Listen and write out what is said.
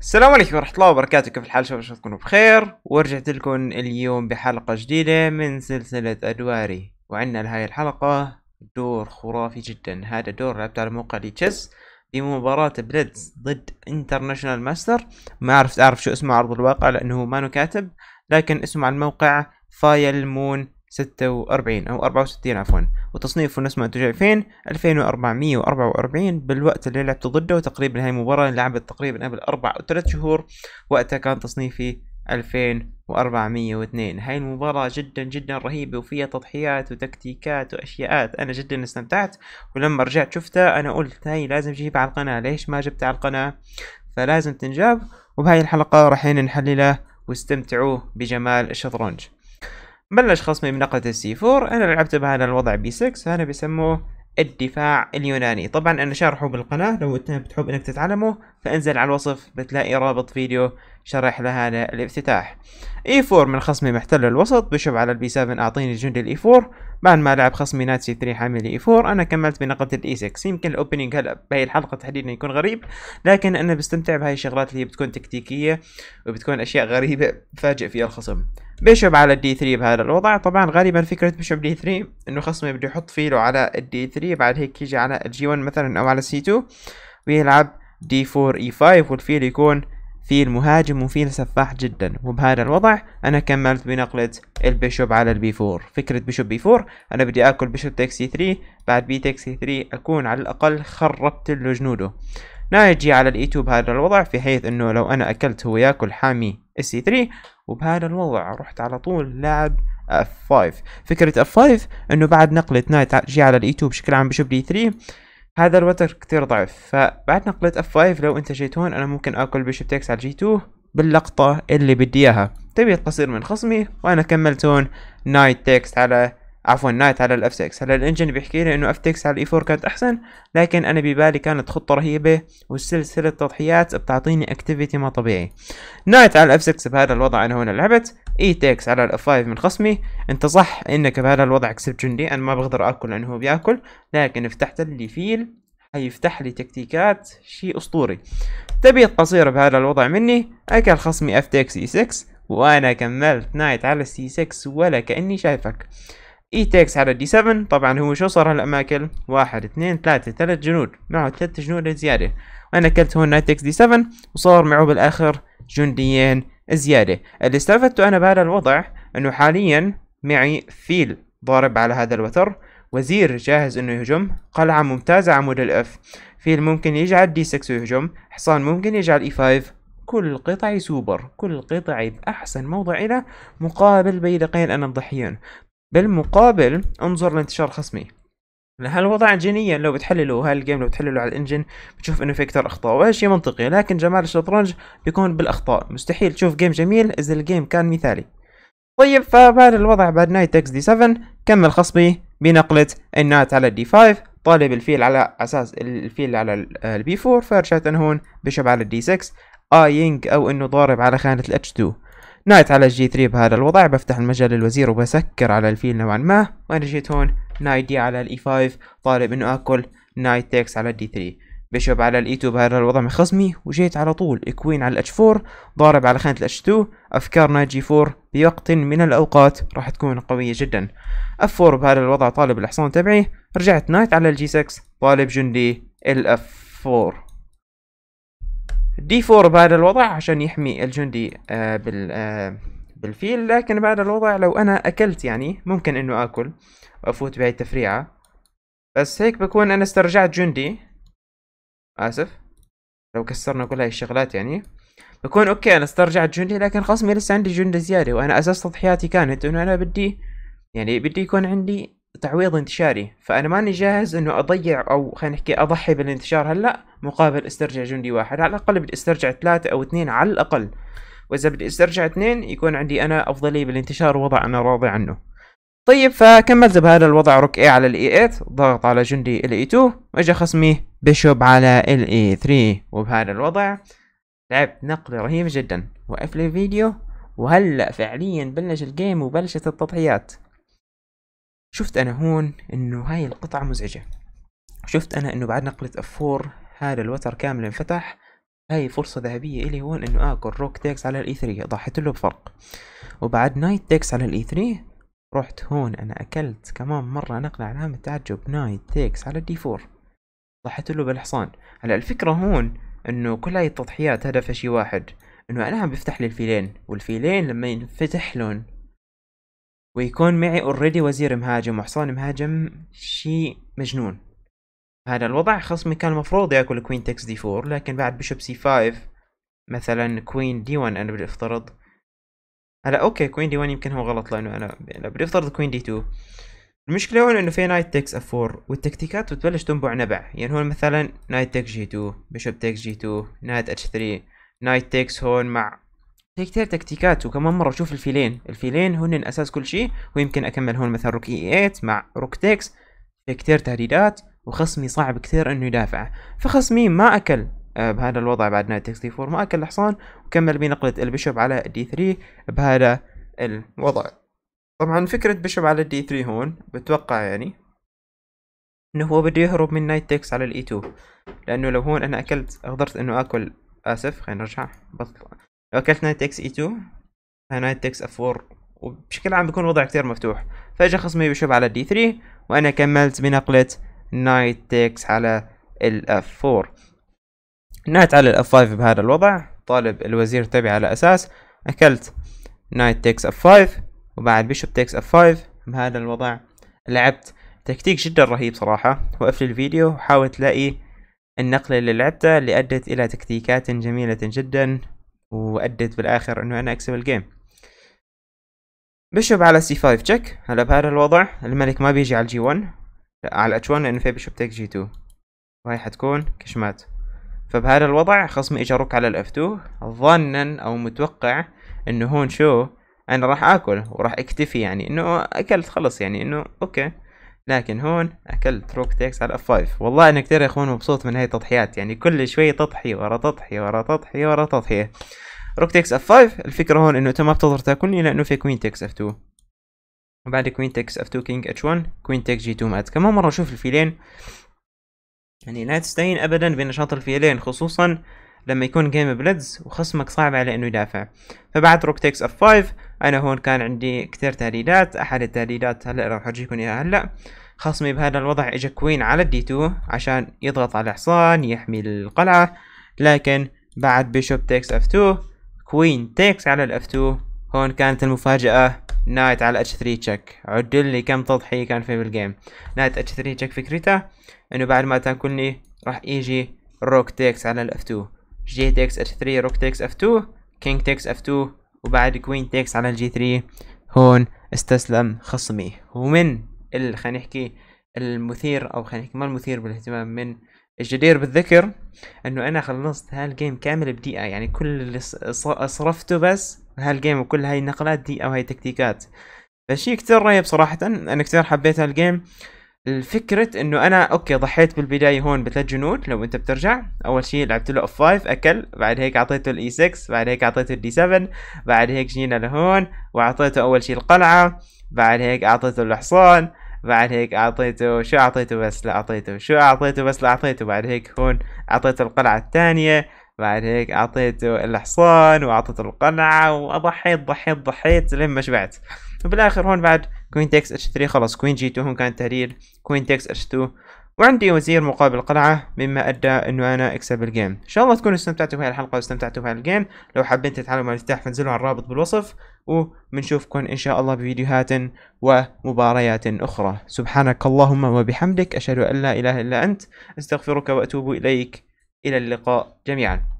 السلام عليكم ورحمة الله وبركاته كيف الحال شباب شو بخير ورجعت لكم اليوم بحلقة جديدة من سلسلة أدواري وعندنا لهاي الحلقة دور خرافي جدا هذا دور لعبته على موقع لي تشيس مباراة بليدز ضد انترناشونال ماستر ما عرفت اعرف شو اسمه عرض الواقع لانه ما كاتب لكن اسمه على الموقع فايل مون ستة وأربعين أو أربعة وستين عفوا وتصنيفه نفس ما أنتم شايفين ألفين وأربعمية وأربعة وأربعين بالوقت اللي لعبت ضده وتقريبا هاي المباراة لعبت تقريبا قبل أربع أو ثلاث شهور وقتها كان تصنيفي ألفين وأربعمية واثنين هاي المباراة جدا جدا رهيبة وفيها تضحيات وتكتيكات وأشياءات أنا جدا استمتعت ولما رجعت شفتها أنا قلت هاي لازم جيبها على القناة ليش ما جبتها على القناة فلازم تنجاب وبهاي الحلقة رحين نحللها واستمتعوا بجمال الشطرنج بلش خصمي من بنقلة السي 4 انا لعبت بهذا الوضع بي 6 هذا بيسموه الدفاع اليوناني طبعا انا شارحه بالقناة لو انت بتحب انك تتعلمه فانزل على الوصف بتلاقي رابط فيديو شرح لها الافتتاح اي 4 من خصمي محتل الوسط بشب على البي 7 اعطيني جندي الاي 4 بعد ما لعب خصمي نات سي 3 حامل الاي 4 انا كملت بنقد الاي 6 يمكن الاوبننج هلا بهي الحلقه تحديدا يكون غريب لكن انا بستمتع بهاي الشغلات اللي بتكون تكتيكيه وبتكون اشياء غريبه بفاجئ فيها الخصم بيشب على الدي 3 بهذا الوضع طبعا غالبا فكره بيشب دي 3 انه خصمي بده يحط فيلو على الدي 3 بعد هيك يجي على الجي 1 مثلا او على السي 2 ويلعب دي 4 اي 5 والفيل يكون فيل مهاجم وفيل سفاح جدا وبهذا الوضع أنا كملت بنقلة البيشوب على البي 4 فكرة بيشوب بي 4 أنا بدي آكل بيشوب تك سي 3 بعد بي تك سي 3 أكون على الأقل خربت له جنوده ناجي على الاي 2 بهذا الوضع في حيث انه لو انا اكلت هو ياكل حامي اس 3 وبهذا الوضع رحت على طول لاعب اف 5 فكرة اف 5 انه بعد نقلة نايت جي على الاي 2 بشكل عام بشوب دي 3 هذا الوتر كتير ضعف فبعد نقلة F5 لو انت جيت هون انا ممكن اكل بيشب تكس على G2 باللقطة اللي بدي اياها تبي تصير من خصمي وانا كملت هون نايت تكس على عفوا نايت على الاف 6 هلا الانجن بيحكي لي انه اف 6 على الاي 4 e كانت احسن لكن انا ببالي كانت خطه رهيبه وسلسله تضحيات بتعطيني اكتيفيتي ما طبيعي نايت على الاف 6 بهذا الوضع انا هون لعبت اي تيكس على الاف 5 من خصمي انت صح انك بهذا الوضع كسبت جندي انا ما بقدر اكل لانه هو بياكل لكن فتحت لي فيل حيفتح لي تكتيكات شيء اسطوري تبي قصيرة بهذا الوضع مني اكل خصمي اف تيكس اي 6 وانا كملت نايت على السي 6 ولا كاني شايفك اي e تيكس على دي 7 طبعا هو شو صار هالاماكن واحد اثنين ثلاثة ثلاث جنود معه ثلاث جنود زيادة وانا اكلت هون نايت تيكس دي 7 وصار معه بالاخر جنديين زيادة اللي استفدته أنا بهذا الوضع أنه حاليا معي فيل ضارب على هذا الوتر وزير جاهز انه يهجم قلعة ممتازة عمود الاف فيل ممكن يجعل دي 6 ويهجم حصان ممكن يجعل اي e 5 كل قطعي سوبر كل قطعي بأحسن موضع إلى مقابل بيدقين أنا الضحيان بالمقابل انظر لانتشار خصمي هالوضع انجينيا لو بتحلله هالجيم لو بتحلله على الانجن بتشوف انه في كتير اخطاء وهذا شيء منطقي لكن جمال الشطرنج بيكون بالاخطاء مستحيل تشوف جيم جميل اذا الجيم كان مثالي طيب فبهذا الوضع بعد نايت اكس دي 7 كمل خصبي بنقلة النات على الدي 5 طالب الفيل على اساس الفيل على البي 4 فرشات هون بشب على الدي 6 اينج او انه ضارب على خانة الاتش 2 نايت على الجي 3 بهذا الوضع بفتح المجال للوزير وبسكر على الفيل نوعا ما وانا جيت هون نايت دي على الاي 5 e طالب انه اكل نايت تيكس على الدي 3 بيشوب على الاي 2 e بهذا الوضع من خصمي وجيت على طول كوين على الاتش 4 ضارب على خانة الاتش 2 افكار نايت جي 4 بوقت من الاوقات راح تكون قوية جدا اف 4 بهذا الوضع طالب الحصان تبعي رجعت نايت على الجي 6 طالب جندي الاف 4 دي 4 بهذا الوضع عشان يحمي الجندي آه بال آه الفيل لكن بعد الوضع لو أنا أكلت يعني ممكن إنه آكل وأفوت بهاي التفريعة بس هيك بكون أنا استرجعت جندي آسف لو كسرنا كل هاي الشغلات يعني بكون أوكي أنا استرجعت جندي لكن خصمي لسه عندي جندي زيادة وأنا أساس تضحياتي كانت إنه أنا بدي يعني بدي يكون عندي تعويض انتشاري فأنا ماني جاهز إنه أضيع أو خلينا نحكي أضحي بالانتشار هلأ مقابل استرجع جندي واحد على الأقل بدي استرجع ثلاثة أو اثنين على الأقل واذا بدي استرجع اثنين يكون عندي انا افضليه بالانتشار ووضع انا راضي عنه طيب فكملت بهذا الوضع روك اي على الاي 8 ضغط على جندي الاي 2 واجا خصمي بيشوب على الاي 3 وبهذا الوضع لعبت نقلة رهيبة جدا وقفل الفيديو وهلا فعليا بلش الجيم وبلشت التضحيات شفت انا هون انه هاي القطعة مزعجة شفت انا انه بعد نقلة اف 4 هذا الوتر كامل انفتح هاي فرصة ذهبية إلي هون إنه آكل روك تيكس على الإي 3 ضحيت له بفرق وبعد نايت تيكس على الإي 3 رحت هون أنا أكلت كمان مرة نقلة علامة تعجب نايت تيكس على الدي 4 ضحيت له بالحصان هلا الفكرة هون إنه كل هاي التضحيات هدفها شي واحد إنه أنا عم بفتح لي الفيلين والفيلين لما ينفتح لهم ويكون معي اوريدي وزير مهاجم وحصان مهاجم شي مجنون هذا الوضع خصمي كان المفروض ياكل كوين تكس دي 4 لكن بعد بيشوب سي 5 مثلا كوين دي 1 انا بدي افترض هلا اوكي كوين دي 1 يمكن هو غلط لانه انا بدي افترض كوين دي 2 المشكله هون انه في نايت تكس اف 4 والتكتيكات بتبلش تنبع نبع يعني هون مثلا نايت تكس جي 2 بيشوب تكس جي 2 نايت اتش 3 نايت تكس هون مع في كتير تكتيكات وكمان مرة شوف الفيلين الفيلين هن أساس كل شيء ويمكن أكمل هون مثلا روك إي 8 مع روك تكس في كتير تهديدات وخصمي صعب كثير انه يدافع فخصمي ما اكل آه، بهذا الوضع بعد نايت اكس 4 ما اكل الحصان وكمل بنقلة البشوب على دي 3 بهذا الوضع طبعا فكرة بشوب على الدي 3 هون بتوقع يعني انه هو بده يهرب من نايت تكس على الاي 2 e لانه لو هون انا اكلت قدرت انه اكل اسف خلينا نرجع بطل لو اكلت نايت تكس e اي آه، 2 نايت تكس اف 4 وبشكل عام بيكون وضع كثير مفتوح فاجا خصمي بشوب على الدي 3 وانا كملت بنقلة نايت تيكس على الاف 4 نايت على الاف 5 بهذا الوضع طالب الوزير تبعي على اساس اكلت نايت تيكس اف 5 وبعد بيشوب تيكس اف 5 بهذا الوضع لعبت تكتيك جدا رهيب صراحة وقفل الفيديو وحاول تلاقي النقلة اللي لعبتها اللي أدت إلى تكتيكات جميلة جدا وأدت بالآخر أنه أنا أكسب الجيم بشب على سي 5 تشيك هلا بهذا الوضع الملك ما بيجي على الجي 1 على الاتش 1 لان فيبي شبتك جي 2 وهي حتكون كشمات فبهذا الوضع خصمي اجى روك على الاف 2 ظنا او متوقع انه هون شو انا راح اكل وراح اكتفي يعني انه اكلت خلص يعني انه اوكي لكن هون اكلت روك تيكس على اف 5 والله انا كتير يا اخوان مبسوط من هاي التضحيات يعني كل شوي تضحي ورا تضحية ورا تضحية ورا تضحية روك تيكس اف 5 الفكرة هون انه انت ما بتقدر تاكلني لانه في كوين تيكس اف 2 وبعد كوين تكس اف2 كينج اتش1 كوين تكس جي2 مات كمان مره نشوف الفيلين يعني لا تستهين ابدا بنشاط الفيلين خصوصا لما يكون جيم بليدز وخصمك صعب على انه يدافع فبعد روك تكس اف 5 انا هون كان عندي كتير تهديدات احد التهديدات هلا راح اورجيكم اياها هلا خصمي بهذا الوضع اجا كوين على الدي 2 عشان يضغط على الحصان يحمي القلعة لكن بعد بيشوب تكس اف 2 كوين تكس على الاف 2 هون كانت المفاجأة نايت على اتش 3 تشيك عدل لي كم تضحية كان في بالجيم نايت اتش 3 تشيك فكرته انه بعد ما تاكلني راح يجي روك تيكس على الاف 2 جي تيكس اتش 3 روك تيكس اف 2 كينج تيكس اف 2 وبعد كوين تيكس على الجي 3 هون استسلم خصمي ومن خلينا نحكي المثير او خلينا نحكي ما المثير بالاهتمام من الجدير بالذكر انه انا خلصت هالجيم كامل بدقيقة يعني كل اللي صرفته بس هالجيم وكل هاي النقلات دقيقة هاي تكتيكات فشي كتير رهيب صراحة انا كتير حبيت هالجيم الفكرة انه انا اوكي ضحيت بالبداية هون بثلاث جنود لو انت بترجع اول شي لعبت له اف 5 اكل بعد هيك اعطيته الاي 6 e بعد هيك اعطيته الدي 7 بعد هيك جينا لهون واعطيته اول شي القلعة بعد هيك اعطيته الحصان بعد هيك اعطيته شو اعطيته بس لا اعطيته شو اعطيته بس لا اعطيته بعد هيك هون اعطيته القلعة الثانية بعد هيك اعطيته الحصان واعطيته القلعة واضحيت ضحيت ضحيت لين ما شبعت وبالاخر هون بعد كوين تكس اتش 3 خلص كوين جي 2 هون كان تهرير كوين تكس اتش 2 وعندي وزير مقابل قلعة مما أدى أنه أنا أكسب الجيم إن شاء الله تكونوا استمتعتوا بهاي الحلقة واستمتعتوا بهاي الجيم لو حابين تتعلموا المفتاح فانزلوا على الرابط بالوصف وبنشوفكم إن شاء الله بفيديوهات ومباريات أخرى سبحانك اللهم وبحمدك أشهد أن لا إله إلا أنت أستغفرك وأتوب إليك إلى اللقاء جميعا